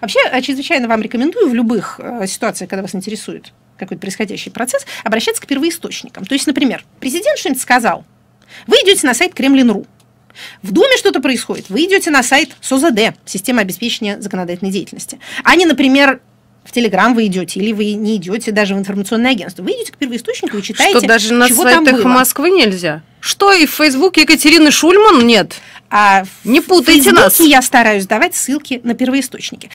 Вообще, а, чрезвычайно вам рекомендую в любых э, ситуациях, когда вас интересует какой-то происходящий процесс, обращаться к первоисточникам. То есть, например, президент что-нибудь сказал, вы идете на сайт Кремлин.ру, в Думе что-то происходит, вы идете на сайт СОЗД, система обеспечения законодательной деятельности, а не, например, в Телеграм вы идете, или вы не идете даже в информационное агентство. Вы идете к первоисточнику и читаете, Что даже на чего сайтах Москвы нельзя? Что и в Фейсбуке Екатерины Шульман нет? А не путайте в Фейсбуке нас. я стараюсь давать ссылки на первоисточники.